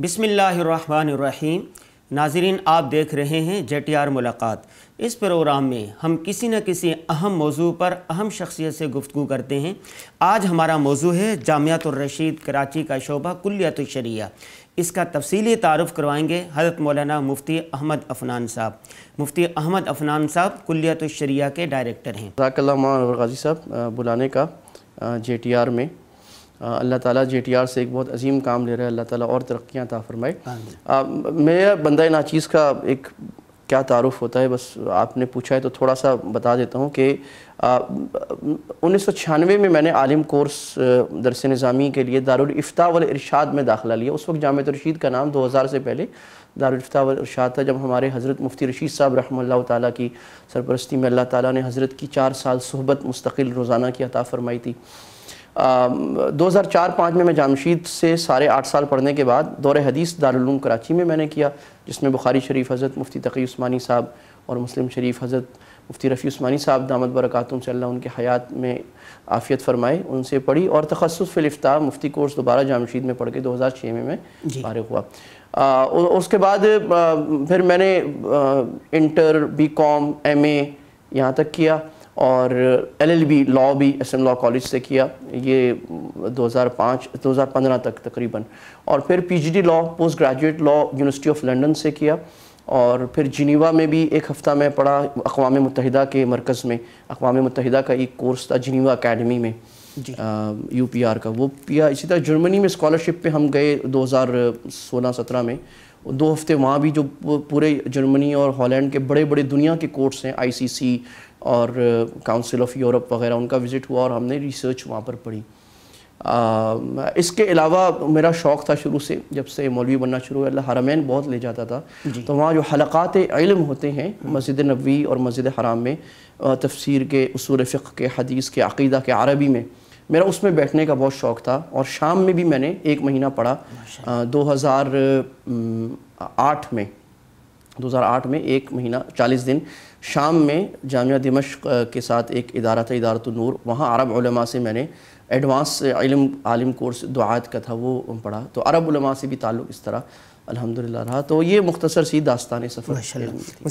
बिसमीम नाजरीन आप देख रहे हैं टी आर मुलाकात इस प्रोग्राम में हम किसी न किसी अहम मौजू पर अहम शख्सियत से गुफ्तु करते हैं आज हमारा मौजू है जामियातरशीद कराची का शोबा कुलियतशरिया इसका तफसीली तारफ़ करवाएंगे हज़रत मौलाना मुफ्ती अहमद अफनान साहब मुफ्ती अहमद अफनान साहब कुलियतशरिया के डायरेक्टर हैं साहब बुलाने का जे टी आर में अल्लाह ताला आर से एक बहुत अजीम काम ले रहा है अल्लाह ताला और तरक्याँ ता फरमाए हाँ मेरा बंदा नाचीज़ का एक क्या तारुफ होता है बस आपने पूछा है तो थोड़ा सा बता देता हूँ कि उन्नीस सौ छियानवे में मैंने आलिम कोर्स दरस नज़ामी के लिए दारुलफ्ता वल इरशाद में दाखिला लिया उस वक्त जाम रशीद का नाम हज़ार से पहले दारुलफ्ता वल इरशाद था जब हमारे हज़रत मुफ्ती रशीद साहब रहमल्ला ताली की सरपरस्ती में अल्लाह ताली ने हज़रत की चार साल सहबत मुस्तकिल रोज़ाना की अता फ़रमाई थी दो हज़ार चार पाँच में मैं जामशीद से सारे आठ साल पढ़ने के बाद दौर हदीस दारूम कराची में मैंने किया जिसमें बुखारी शरीफ हज़रत मुफ्ती तकी उस्मानी साहब और मुस्लिम शरीफ हज़रत मुफ्ती रफ़ी उस्मानी साहब दामद बरक़ातम से अल्लाह उनके हयात में आफ़ियत फ़रमाए उनसे पढ़ी और तखसस फ़िलफ्ता मुफ्ती कोर्स दोबारा जामशीद में पढ़ के दो हज़ार छः में मैं फारग हुआ आ, उसके बाद आ, फिर मैंने आ, inter B com M A यहाँ तक किया और एलएलबी लॉ भी एस एम लॉ कॉलेज से किया ये 2005 2015 तक तकरीबन और फिर PGD law post graduate law university of London से किया और फिर जिनीवा में भी एक हफ़्ता मैं पढ़ा अकवा मुतहदा के मरकज़ में अकवा मुतहदा का एक कोर्स था जिनीवा अकेडमी में यू पी आर का वो पिया इसी तरह जर्मनी में स्कॉलरशिप पे हम गए 2016-17 में दो हफ्ते वहाँ भी जो पूरे जर्मनी और हॉलैंड के बड़े बड़े दुनिया के कोर्स हैं आईसीसी और काउंसिल ऑफ यूरोप वगैरह उनका विज़िट हुआ और हमने रिसर्च वहाँ पर पढ़ी आ, uh, इसके अलावा मेरा शौक़ था शुरू से जब से मौलवी बनना शुरू हुआ अल्लाह हरामैन बहुत ले जाता था तो वहाँ जो हलक़ात इलम होते हैं मस्जिद नबी और मस्जिद हराम में uh, तफसीर के असूल फ़िक्र के हदीस के अकीदा के अरबी में मेरा उसमें बैठने का बहुत शौक़ था और शाम में भी मैंने एक महीना पढ़ा uh, दो हज़ार आठ में 2008 में एक महीना 40 दिन शाम में जामिया दिमश के साथ एक इदारा था नूर वहाँ अरब उलमा से मैंने एडवांस इलम आलिम कोर्स दुआत का था वो पढ़ा तो अरब उलमा से भी ताल्लुक़ इस तरह अल्हम्दुलिल्लाह रहा तो ये मुख्तसर सी दास्तान सफ़र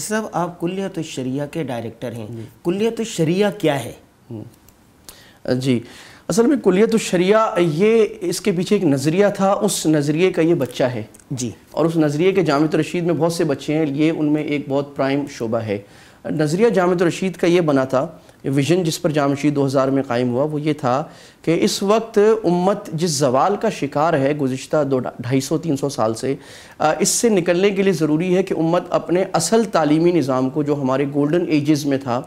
साहब आप कुल्लियत शरिया के डायरेक्टर हैं कुल्लियत शरिया क्या है हम्म। जी असल में कुलियत शरिया ये इसके पीछे एक नज़रिया था उस नज़रिए का ये बच्चा है जी और उस नज़रिए के जामत रशीद में बहुत से बच्चे हैं ये उनमें एक बहुत प्राइम शोबा है नज़रिया जामत रशीद का ये बना था विजन जिस पर जामशी 2000 में कायम हुआ वो ये था कि इस वक्त उम्मत जिस जवाल का शिकार है गुज्त दो ढाई सौ तीन सौ साल से इससे निकलने के लिए ज़रूरी है कि उम्मत अपने असल तालीमी निज़ाम को जो हमारे गोल्डन एजेस में था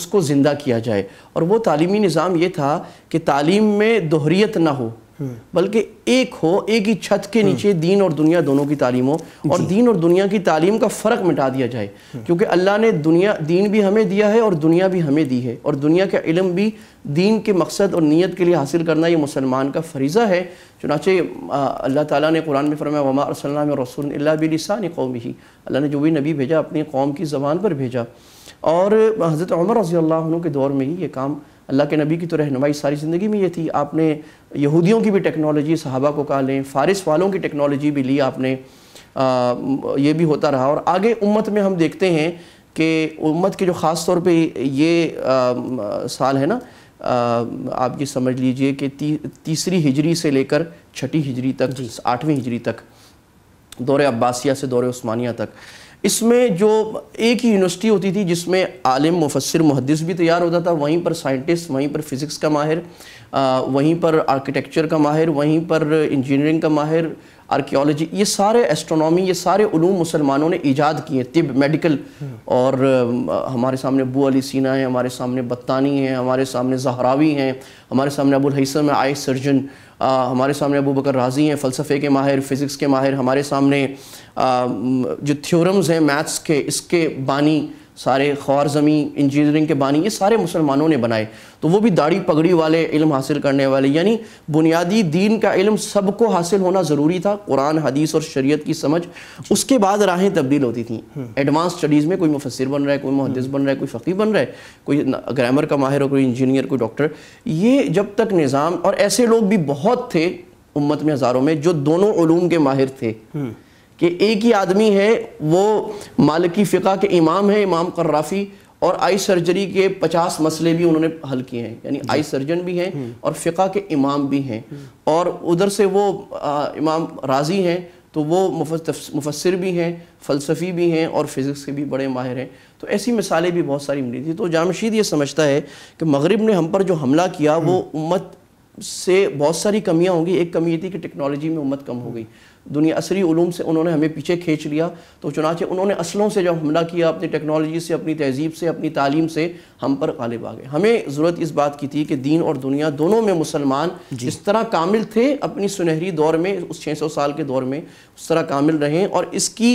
उसको ज़िंदा किया जाए और वो तालीमी निज़ाम ये था कि तालीम में दोहरीत ना हो बल्कि एक हो एक ही छत के नीचे हम्म। दीन और दुनिया दोनों की तालीम हो और दीन और दुनिया की तालीम का फ़र्क मिटा दिया जाए हम्म। क्योंकि अल्लाह ने दुनिया दीन भी हमें दिया है और दुनिया भी हमें दी है और दुनिया का इलम भी दीन के मकसद और नीयत के लिए हासिल करना ये मुसलमान का फरीज़ा है चुनाचे अल्लाह ताली ने कुरान में फरमाया वमा वसलम रसूल बिलसान कौम ही अल्लाह ने जो भी नबी भेजा अपनी कौम की ज़बान पर भेजा और हज़रत उमर रजी के दौर में ही ये काम अल्लाह के नबी की तो रहनमाई सारी ज़िंदगी में ये थी आपने यहूदियों की भी टेक्नोलॉजी सहाबा को कहा लें फ़ारिस वालों की टेक्नोलॉजी भी ली आपने आ, ये भी होता रहा और आगे उम्मत में हम देखते हैं कि उम्मत के जो ख़ास तौर पे ये आ, साल है ना आ, आप ये समझ लीजिए कि ती, तीसरी हिजरी से लेकर छठी हिजरी तक आठवीं हिजरी तक दौर अब्बासिया से दौर उस्मानिया तक इसमें जो एक ही यूनिवर्सिटी होती थी जिसमें आलिम मुफसर मुहदस भी तैयार होता था वहीं पर साइंटिस्ट वहीं पर फ़िज़िक्स का माहिर वहीं पर आर्किटेक्चर का माहिर वहीं पर इंजीनियरिंग का माहिर आर्कियोलॉजी ये सारे एस्ट्रोनॉमी ये सारे ूम मुसलमानों ने ईजाद किए तिब मेडिकल और हमारे सामने अबू अली सीना है हमारे सामने बत्तानी हैं हमारे सामने जहरावी हैं हमारे सामने अबुल हईसम आई सर्जन आ, हमारे सामने अबू बकर राजी हैं फ़लसफ़े के माहिर फ़िज़िक्स के माहिर हमारे सामने आ, जो थ्योरम्स हैं मैथ्स के इसके बानी सारे खौर ज़मी इंजीनियरिंग के बानी ये सारे मुसलमानों ने बनाए तो वो भी दाढ़ी पगड़ी वाले इल्म हासिल करने वाले यानी बुनियादी दीन का इल्म सबको हासिल होना ज़रूरी था कुरान हदीस और शरीयत की समझ उसके बाद राहें तब्दील होती थी एडवांस स्टडीज़ में कोई मुफसर बन रहा है कोई मुहदस बन रहा है कोई फ़कीर बन रहा है कोई ग्रामर का माहिर हो कोई इंजीनियर कोई डॉक्टर ये जब तक निज़ाम और ऐसे लोग भी बहुत थे उम्मत में हज़ारों में जो दोनों ूम के माहिर थे हम्म। कि एक ही आदमी है वो मालिकी फ़िका के इमाम है इमाम कर्राफ़ी और आई सर्जरी के 50 मसले भी उन्होंने हल किए हैं यानी आई सर्जन भी हैं हम्म। और फ़िका के इमाम भी हैं और उधर से वो आ, इमाम राज़ी हैं तो वो मुफसर भी हैं फ़लसफ़ी भी हैं और फिज़िक्स के भी बड़े माहिर हैं तो ऐसी मिसालें भी बहुत सारी मिली थी तो जामशीद ये समझता है कि मगरब ने हम पर जो हमला किया वो हम्म। उम्मत से बहुत सारी कमियां होंगी एक कमी ये थी कि टेक्नोलॉजी में उम्मत कम हो गई दुनिया असरी ूम से उन्होंने हमें पीछे खींच लिया तो चुनाचे उन्होंने असलों से जब हमला किया अपनी टेक्नोलॉजी से अपनी तहजीब से अपनी तालीम से हम पर गालिब आ गए हमें ज़रूरत इस बात की थी कि दीन और दुनिया दोनों में मुसलमान जिस तरह कामिल थे अपनी सुनहरी दौर में उस छः सौ साल के दौर में उस तरह कामिल रहें और इसकी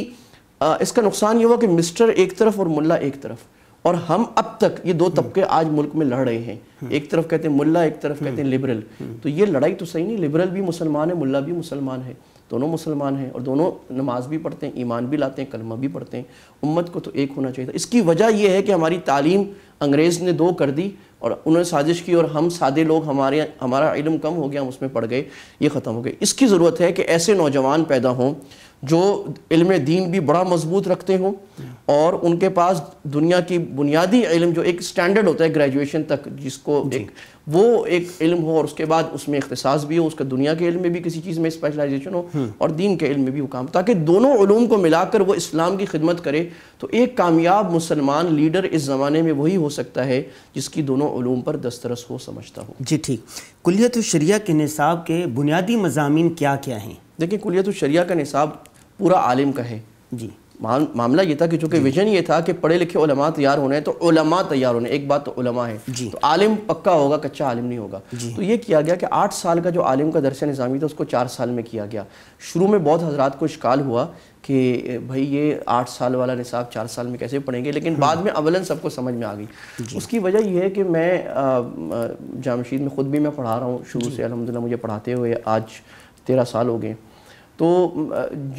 आ, इसका नुकसान ये हुआ कि मिस्टर एक तरफ और मुला एक तरफ और हम अब तक ये दो हम्म। तबके आज मुल्क में लड़ रहे हैं हम्म। एक तरफ कहते हैं मुल्ला एक तरफ कहते हैं लिबरल हम्म। तो ये लड़ाई तो सही नहीं लिबरल भी मुसलमान है मुल्ला भी मुसलमान है दोनों मुसलमान हैं और दोनों नमाज भी पढ़ते हैं ईमान भी लाते हैं कलमा भी पढ़ते हैं उम्मत को तो एक होना चाहिए था इसकी वजह यह है कि हमारी तालीम अंग्रेज़ ने दो कर दी और उन्होंने साजिश की और हम सादे लोग हमारे हमारा इलम कम हो गया हम उसमें पड़ गए ये ख़त्म हो गए इसकी ज़रूरत है कि ऐसे नौजवान पैदा हों जो इल्म दीन भी बड़ा मजबूत रखते हों और उनके पास दुनिया की बुनियादी इलम जो एक स्टैंडर्ड होता है ग्रेजुएशन तक जिसको एक वो एक इल्म हो और उसके बाद उसमें अख्तसास भी हो उसका दुनिया के इल्म में भी किसी चीज़ में स्पेशलाइजेशन हो हम्म। और दीन के इल्म में भी वो काम ताकि दोनों ूम को मिलाकर वो इस्लाम की खिदमत करे तो एक कामयाब मुसलमान लीडर इस ज़माने में वही हो सकता है जिसकी दोनों दोनों ओलूम पर दस्तरस हो समझता हूँ जी ठीक कुलियत शरिया के निसाब के बुनियादी मजामी क्या क्या हैं देखिए कुलियत शरिया का निसाब पूरा आलिम का है जी मामला ये था कि चूंकि विजन ये था कि पढ़े लिखे उलमा तैयार होने तो उलमा तैयार होने एक बात तो उलमा है तो आलिम पक्का होगा कच्चा आलिम नहीं होगा तो ये किया गया कि आठ साल का जो आलिम का दरस निज़ामी था उसको चार साल में किया गया शुरू में बहुत हजरात को इश्काल हुआ कि भाई ये आठ साल वाला निसाब चार साल में कैसे पढ़ेंगे लेकिन हम्म। बाद में अवलन सबको समझ में आ गई उसकी वजह यह है कि मैं जामशीद में ख़ुद भी मैं पढ़ा रहा हूँ शुरू से अलहमदिल्ला मुझे पढ़ाते हुए आज तेरह साल हो गए तो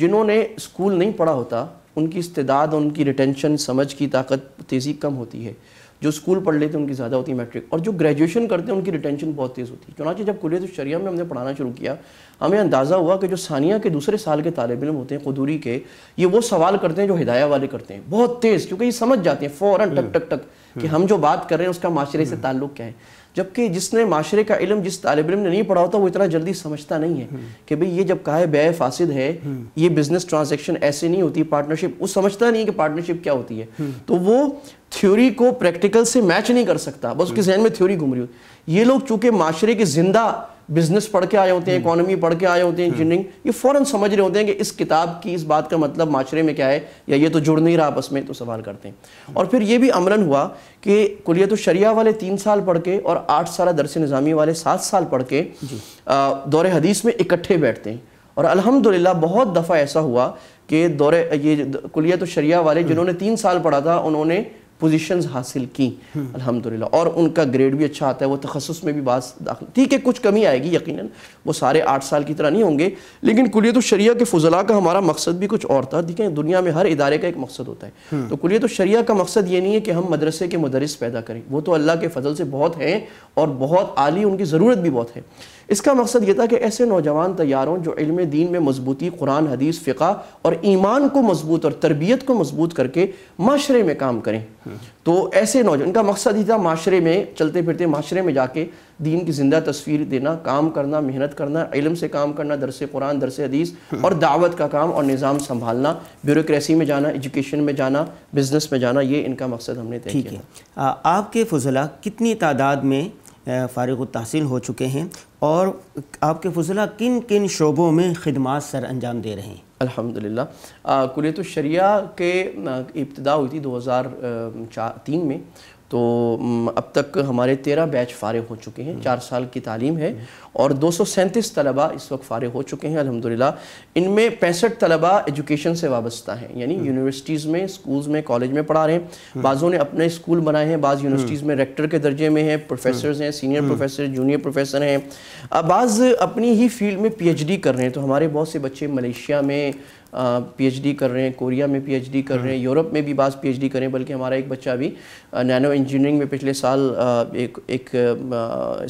जिन्होंने स्कूल नहीं पढ़ा होता उनकी इस्तेदाद उनकी रिटेंशन समझ की ताकत तेज़ी कम होती है जो स्कूल पढ़ लेते हैं उनकी ज़्यादा होती है मैट्रिक और जो ग्रेजुएशन करते हैं उनकी रिटेंशन बहुत तेज़ होती है चुनाचे जब कुलियत शरिया में हमने पढ़ाना शुरू किया हमें अंदाज़ा हुआ कि जो सानिया के दूसरे साल के तालब इम होते हैं खदूरी के ये वो सवाल करते हैं जो हिदाया वाले करते हैं बहुत तेज़ क्योंकि ये समझ जाते हैं फ़ौरन टक हम्म। टक टक कि हम जो बात कर रहे हैं उसका माशरे से हम्म। ताल्लुक क्या है जबकि जिसने माशरे का इलम जिस तालब इम ने नहीं पढ़ा होता वो इतना जल्दी समझता नहीं है हम्म। कि भाई ये जब कहा है बे फासिद है हम्म। ये बिजनेस ट्रांजेक्शन ऐसे नहीं होती पार्टनरशिप वो समझता नहीं कि पार्टनरशिप क्या होती है हम्म। तो वो थ्योरी को प्रैक्टिकल से मैच नहीं कर सकता बस उसके जहन में थ्योरी घूम रही होती ये लोग चूंकि माशरे के जिंदा बिजनेस पढ़ के आए होते हैं इकोनॉमी हम्म। पढ़ के आए होते हैं इंजीनियरिंग हम्म। ये फौरन समझ रहे होते हैं कि इस किताब की इस बात का मतलब माशरे में क्या है या ये तो जुड़ नहीं रहा आपस में तो सवाल करते हैं और फिर ये भी अमलन हुआ कि कुलियत शरिया वाले तीन साल पढ़ के और आठ साल दरस निज़ामी वाले सात साल पढ़ के दौर हदीस में इकट्ठे बैठते हैं और अलहमदिल्ला बहुत दफ़ा ऐसा हुआ कि दौरे ये कुलियत शरिया वाले जिन्होंने हम्म। तीन साल पढ़ा था उन्होंने पोजीशंस हासिल की अल्हम्दुलिल्लाह और उनका ग्रेड भी अच्छा आता है वो तखसस में भी बात दाखिल ठीक है कुछ कमी आएगी यकीनन वो सारे आठ साल की तरह नहीं होंगे लेकिन कुलियत तो शरिया के फजला का हमारा मकसद भी कुछ और था देखें दुनिया में हर इदारे का एक मकसद होता है हम्म। तो कुलियत तो शरिया का मकसद ये नहीं है कि हम मदरसे के मदरस पैदा करें वो तो अल्लाह के फजल से बहुत हैं और बहुत आली उनकी ज़रूरत भी बहुत है इसका मकसद ये था कि ऐसे नौजवान तैयार हों जो इल्म दीन में मजबूती कुरान हदीस फ़िका और ईमान को मजबूत और तरबियत को मजबूत करके माशरे में काम करें तो ऐसे नौजवान इनका मकसद ही था माशरे में चलते फिरते माशरे में जाके दीन की जिंदा तस्वीर देना काम करना मेहनत करना इलम से काम करना दरस कुरान दरस हदीस और दावत का काम और निज़ाम संभालना ब्यूरोसी में जाना एजुकेशन में जाना बिजनेस में जाना ये इनका मकसद हमने ठीक है आपके फजला कितनी तादाद में फ़ारग तहसील हो चुके हैं और आपके फजला किन किन शोबों में खदमात सर अंजाम दे रहे हैं अलहमदिल्ला कुलियत के इब्तदा हुई थी दो हज़ार चार तीन में तो अब तक हमारे तेरह बैच फारे हो चुके हैं चार साल की तालीम है और दो सौ सैंतीस तलबा इस वक्त फारे हो चुके हैं अलहमदिल्ला इनमें पैंसठ तलबा एजुकेशन से वाबस्ता हैं यानी हम्म। यूनिवर्सिटीज़ में स्कूल्स में कॉलेज में पढ़ा रहे हैं हम्म। बाज़ों ने अपने स्कूल बनाए हैं बाज़ हम्म। यूनिवर्सिटीज़ में रेक्टर के दर्जे में हैं प्रोफेसर हैं सीनियर प्रोफेसर जूनियर प्रोफेसर हैं बाज़ अपनी ही फील्ड में पी कर रहे हैं तो हमारे बहुत से बच्चे मलेशिया में पीएचडी कर रहे हैं कोरिया में पीएचडी कर रहे हैं यूरोप हाँ। में भी बास पीएचडी कर रहे हैं बल्कि हमारा एक बच्चा भी नैनो इंजीनियरिंग में पिछले साल एक एक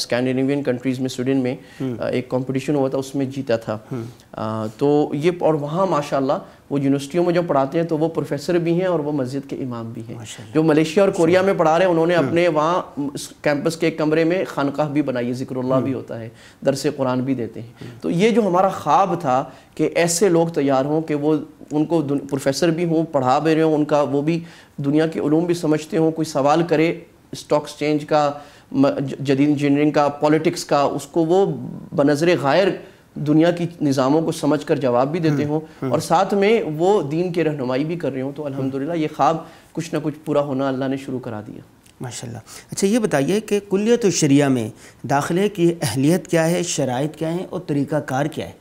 स्कैंडिनेवियन कंट्रीज़ में स्वीडन में हम्म। एक कंपटीशन हुआ था उसमें जीता था हम्म। तो ये और वहाँ माशाल्लाह वो यूनिवर्सिटियों में जो पढ़ाते हैं तो वो प्रोफेसर भी हैं और वो मस्जिद के इमाम भी हैं जो मलेशिया और कोरिया में पढ़ा रहे हैं उन्होंने हाँ। अपने वहाँ कैंपस के कमरे में खानकाह भी बनाई है जिक्रल्ला भी हाँ। होता है दरस कुरान भी देते हैं तो ये जो हमारा ख्वाब था कि ऐसे लोग तैयार हों कि वो उनको प्रोफेसर भी हों पढ़ा भी रहे हों उनका वो भी दुनिया के ूम भी समझते हों कोई सवाल करे स्टॉक एक्सचेंज का जदीद इंजीनियरिंग का पॉलिटिक्स का उसको वो बनजर गायर दुनिया की निज़ामों को समझ कर जवाब भी देते हम्म, हों हम्म। और साथ में वो दीन की रहनुमाई भी कर रहे हों तो अलहमदिल्ला ये ख्वाब कुछ ना कुछ पूरा होना अल्लाह ने शुरू करा दिया माशाल्लाह अच्छा ये बताइए कि कुलियत शरिया में दाखिले की अहलियत क्या है शराइ क्या है और तरीक़ाकार क्या है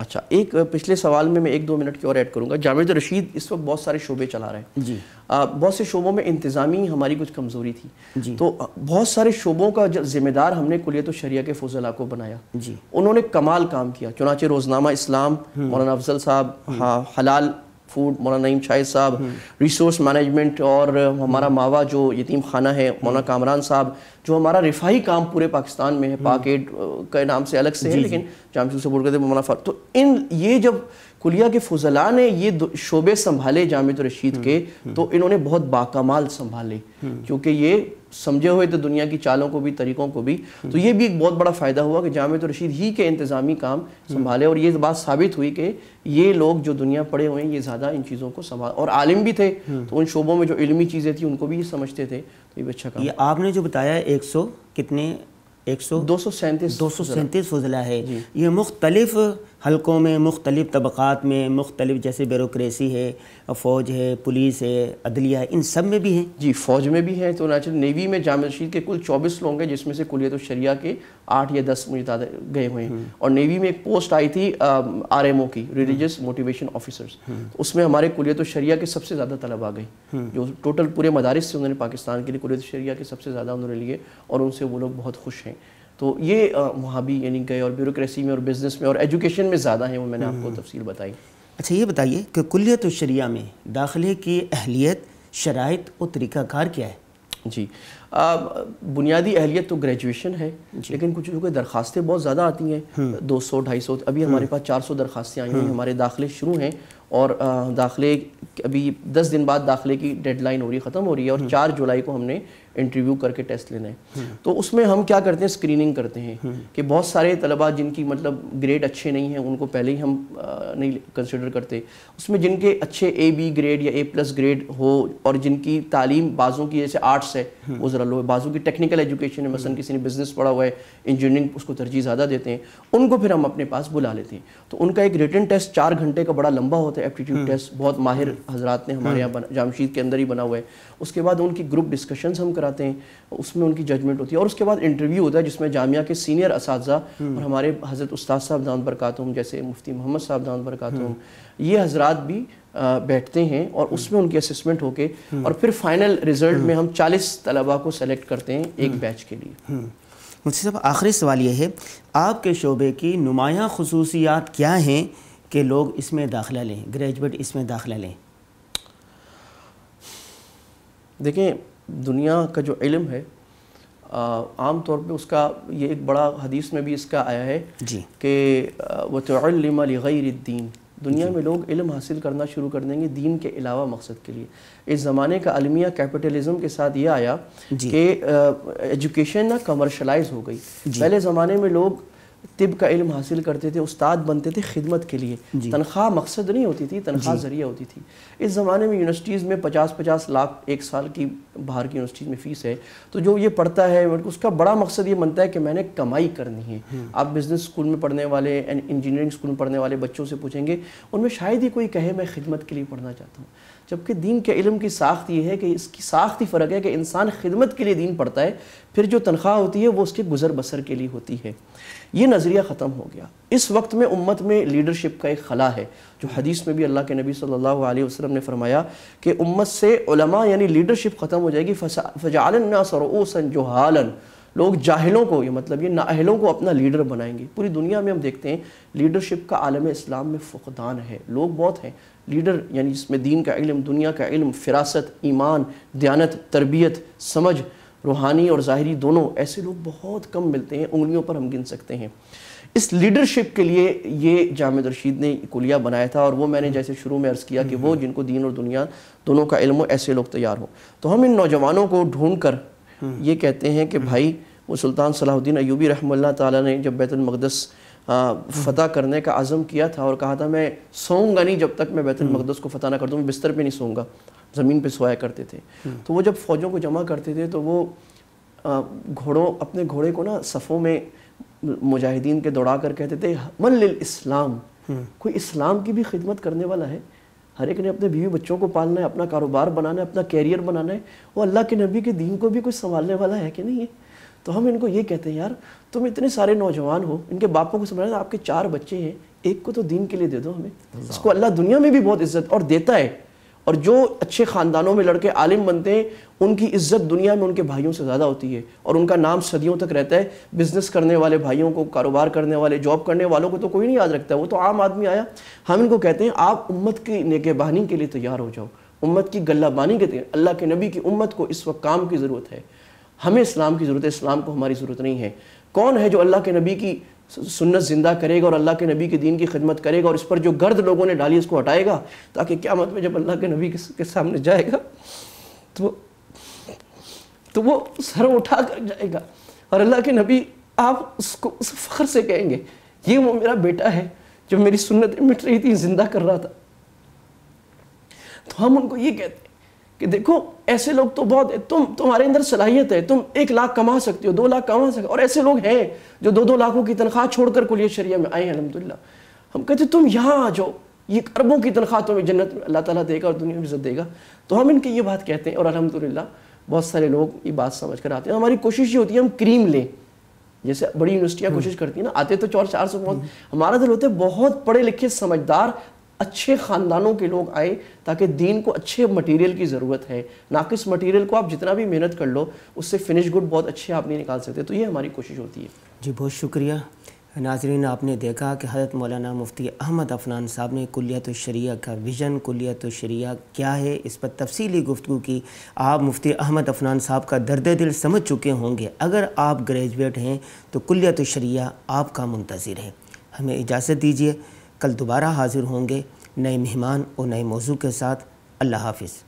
अच्छा एक पिछले सवाल में मैं एक दो मिनट की और ऐड करूंगा जावेद रशीद इस वक्त बहुत सारे शोबे चला रहे हैं जी आ, बहुत से शोबों में इंतज़ामी हमारी कुछ कमज़ोरी थी जी तो बहुत सारे शोबों का जिम्मेदार हमने कुलियत तो शरिया के फजला को बनाया जी उन्होंने कमाल काम किया चुनाचे रोज़नामा इस्लाम हम्म। मौलाना अफजल साहब हम्म। हाँ हलाल फूड मौलाना नईम शाहिद साहब रिसोर्स हम्म। मैनेजमेंट और हमारा हम्म। मावा जो यतीम खाना है हम्म। मौना कामरान साहब जो हमारा रिफाही काम पूरे पाकिस्तान में है पाकेट के नाम से अलग से है लेकिन जामशेद बोल करते मौना फर तो इन ये जब कुलिया के फजला ने ये शोबे संभाले जामत रशीद के तो इन्होंने बहुत बाकमाल संभाले क्योंकि ये समझे हुए थे दुनिया की चालों को भी तरीकों को भी तो ये भी एक बहुत बड़ा फ़ायदा हुआ कि जामत तो रशीद ही के इंतज़ामी काम संभाले और ये बात साबित हुई कि ये लोग जो दुनिया पड़े हुए हैं ये ज़्यादा इन चीज़ों को संभाल और आलिम भी थे तो उन शोबों में जो इलमी चीज़ें थी उनको भी ये समझते थे तो ये अच्छा काम ये आपने जो बताया एक सौ कितने एक सौ दो सौ सैंतीस दो सौ सैंतीस फजला है ये मुख्तलिफ़ हलकों में मुख्तलिफ़ तबक़ात में मुख्तलिफ़ जैसे ब्यूरोसी है फ़ौज है पुलिस है अदलिया है इन सब में भी हैं जी फ़ौज में भी हैं तो नाचल नेवी में जाम रशीद के कुल चौबीस लोग हैं जिसमें से कुलियत तो शरिया के आठ या दस मुझे गए हुए हैं हम्म। और नेवी में एक पोस्ट आई थी आर एम ओ की हम्म। रिलीजियस मोटिवेशन ऑफिसर्स हम्म। उसमें हमारे कुलियत तो शरिया के सबसे ज़्यादा तलब आ गई जो टोटल पूरे मदारस से उन्होंने पाकिस्तान के लिए कुलियत शरिया के सबसे ज़्यादा उन्होंने लिए और उनसे वो लोग बहुत खुश हैं तो ये वहाँ भी यानी गए और ब्यूरोसी में और बिज़नेस में और एजुकेशन में ज़्यादा हैं वो मैंने आपको हम्म। तफसील बताई अच्छा ये बताइए कि कुलियत शरिया में दाखिले की अहलियत शराइ और तरीक़ाकार क्या है जी बुनियादी अहलियत तो ग्रेजुएशन है लेकिन कुछ लोगों की दरखास्तें बहुत ज़्यादा आती हैं हम्म। दो सौ ढाई सौ अभी हमारे हम्म। पास चार सौ दरखास्तें आई हैं हमारे दाखिले शुरू हैं और दाखिले अभी दस दिन बाद दाखिले की डेडलाइन हो रही है ख़त्म हो रही है और चार जुलाई को हमने इंटरव्यू करके टेस्ट लेना है हम्म। तो उसमें हम क्या करते हैं स्क्रीनिंग करते हैं हम्म। कि बहुत सारे तलबा जिनकी मतलब ग्रेड अच्छे नहीं हैं उनको पहले ही हम नहीं कंसिडर करते उसमें जिनके अच्छे ए बी ग्रेड या ए प्लस ग्रेड हो और जिनकी तालीम बाज़ों की जैसे आर्ट्स है हम्म। वो ज़रा लो है बाज़ों की टेक्निकल एजुकेशन है मसलन किसी ने बिज़नेस पढ़ा हुआ है इंजीनियरिंग उसको तरजीह ज़्यादा देते हैं उनको फिर हम अपने पास बुला लेते हैं तो उनका एक रिटर्न टेस्ट चार घंटे का बड़ा लंबा होता है एप्टीट्यूड टेस्ट बहुत माहिर हजरात ने हमारे यहाँ जामशीद के अंदर ही बना हुआ है उसके बाद उनकी ग्रुप डिस्कशन हम करा कराते हैं उसमें उनकी जजमेंट होती है और उसके बाद इंटरव्यू होता है जिसमें जामिया के सीनियर इस हम्म। और हमारे हज़रत उस्ताद साहब दान बरकातम जैसे मुफ्ती मोहम्मद साहब दान बरकातम हम्म। ये हजरात भी बैठते हैं और हम्म। उसमें उनकी असमेंट होके और फिर फाइनल रिजल्ट में हम चालीस तलबा को सेलेक्ट करते हैं एक बैच के लिए मुझसे सब आखिरी सवाल ये है आपके शोबे की नुमाया खसूसियात क्या हैं कि लोग इसमें दाखिला लें ग्रेजुएट इसमें दाखिला लें देखें दुनिया का जो इलम है आम तौर पे उसका ये एक बड़ा हदीस में भी इसका आया है कि वह तोलम गैरद्दीन दुनिया में लोग इलम हासिल करना शुरू कर देंगे दीन के अलावा मकसद के लिए इस ज़माने का अलमिया कैपिटलिज्म के साथ ये आया कि एजुकेशन ना कमर्शलाइज हो गई पहले ज़माने में लोग तिब का इल्म हासिल करते थे उस्ताद बनते थे खिदमत के लिए तनख्वाह मकसद नहीं होती थी तनख्वाह ज़रिया होती थी इस ज़माने में यूनिवर्सिटीज़ में पचास पचास लाख एक साल की बाहर की यूनिवर्सिटीज़ में फ़ीस है तो जो ये पढ़ता है उसका बड़ा मकसद ये बनता है कि मैंने कमाई करनी है हम्म। आप बिज़नेस स्कूल में पढ़ने वाले एंड इंजीनियरिंग स्कूल में पढ़ने वाले बच्चों से पूछेंगे उनमें शायद ही कोई कहे मैं खिदमत के लिए पढ़ना चाहता हूँ जबकि दीन के इल्म की साख्त ये है कि इसकी साख्त ही फ़र्क है कि इंसान खिदमत के लिए दीन पढ़ता है फिर जो तनख्वाह होती है वो उसके गुजर बसर के लिए होती है ये नज़रिया ख़त्म हो गया इस वक्त में उम्मत में लीडरशिप का एक खला है जो हदीस में भी अल्लाह के नबी सल्लल्लाहु अलैहि वसल्लम ने फरमाया कि उम्मत से उलमा यानी लीडरशिप ख़त्म हो जाएगी फ़जालन ना सरोसन जो हालन लोग जाहिलों को ये मतलब ये नाहलों को अपना लीडर बनाएंगे पूरी दुनिया में हम देखते हैं लीडरशिप का आलम इस्लाम में फ़ुकदान है लोग बहुत हैं लीडर यानी जिसमें दीन का इल्म दुनिया का इल्म फिरासत ईमान दयानत तरबियत समझ रूहानी और ज़ाहरी दोनों ऐसे लोग बहुत कम मिलते हैं उंगलियों पर हम गिन सकते हैं इस लीडरशिप के लिए ये जामद रशीद ने कुलिया बनाया था और वो मैंने जैसे शुरू में अर्ज़ किया कि वो हम्म। जिनको दीन और दुनिया दोनों का इल्म हो ऐसे लोग तैयार हों तो हम इन नौजवानों को ढूंढ कर हम्म। ये कहते हैं कि हम्म। भाई वो सुल्तान सलाहुद्दीन अयूबी रहमल्ला तब ने जब बैतुलमक़दस फ़तह करने का आज़म किया था और कहा था मैं सोऊंगा नहीं जब तक मैं हम्म। मकदस को फ़तह ना कर दूँ मैं बिस्तर पे नहीं सोऊंगा ज़मीन पे सोया करते थे हम्म। तो वो जब फ़ौजों को जमा करते थे तो वो घोड़ों अपने घोड़े को ना सफ़ों में मुजाहिदीन के दौड़ा कर कहते थे मन इस्लाम हम्म। कोई इस्लाम की भी खिदमत करने वाला है हर एक ने अपने बीवी बच्चों को पालना है अपना कारोबार बनाना है अपना कैरियर बनाना है और अल्लाह के नबी के दीन को भी कुछ संभालने वाला है कि नहीं है तो हम इनको ये कहते हैं यार तुम इतने सारे नौजवान हो इनके बापों को समझ आपके चार बच्चे हैं एक को तो दीन के लिए दे दो हमें इसको अल्लाह दुनिया में भी बहुत इज्जत और देता है और जो अच्छे ख़ानदानों में लड़के आलिम बनते हैं उनकी इज्जत दुनिया में उनके भाइयों से ज़्यादा होती है और उनका नाम सदियों तक रहता है बिज़नेस करने वाले भाइयों को कारोबार करने वाले जॉब करने वालों को तो कोई नहीं याद रखता वो तो आम आदमी आया हम इनको कहते हैं आप उम्मत की नेकेबानी के लिए तैयार हो जाओ उम्मत की गल्लाबानी के अल्लाह के नबी की उम्मत को इस वक्त काम की ज़रूरत है हमें इस्लाम की ज़रूरत है इस्लाम को हमारी ज़रूरत नहीं है कौन है जो अल्लाह के नबी की सुन्नत ज़िंदा करेगा और अल्लाह के नबी के दीन की खिदमत करेगा और इस पर जो गर्द लोगों ने डाली उसको हटाएगा ताकि क्या मत में जब अल्लाह के नबी के सामने जाएगा तो तो वो सर उठा कर जाएगा और अल्लाह के नबी आप उसको उस फ़ख्र से कहेंगे ये वो मेरा बेटा है जो मेरी सुन्नत मिट रही थी जिंदा कर रहा था तो हम उनको ये कहते हैं कि देखो ऐसे लोग तो बहुत तुम तुम्हारे अंदर सलाहियत है तुम एक लाख कमा सकते हो दो लाख कमा सकते हो और ऐसे लोग हैं जो दो दो लाखों की तनख्वाह छोड़कर कुलिया शरिया में आए हैं अलहमदिल्ला हम कहते तुम यहाँ आ जाओ ये अरबों की तनख्वाह तुम्हें जन्नत में अल्लाह ताला देगा और दुनिया में इज्जत देगा तो हम इनकी ये बात कहते हैं और अलहमदिल्ला बहुत सारे लोग ये बात समझ कर आते हैं हमारी कोशिश ये होती है हम क्रीम लें जैसे बड़ी यूनिवर्सिटियाँ हम्म। कोशिश करती है ना आते तो चार चार सौ बहुत हमारा दिल होता है बहुत पढ़े लिखे समझदार अच्छे ख़ानदानों के लोग आए ताकि दीन को अच्छे मटेरियल की ज़रूरत है नाकिस मटेरियल को आप जितना भी मेहनत कर लो उससे फिनिश गुड बहुत अच्छे आप नहीं निकाल सकते तो ये हमारी कोशिश होती है जी बहुत शुक्रिया नाजरीन आपने देखा कि हज़रत मौलाना मुफ्ती अहमद अफनान साहब ने कुलियत शरिया का विज़न कुलियत शरिया क्या है इस पर तफसीली गुफ्तु की आप मुफ्ती अहमद अफनान साहब का दर्द दिल समझ चुके होंगे अगर आप ग्रेजुएट हैं तो कुलियत शरिया आपका मंतज़र है हमें इजाज़त दीजिए कल दोबारा हाज़िर होंगे नए मेहमान और नए मौजू के साथ अल्लाह हाफिज़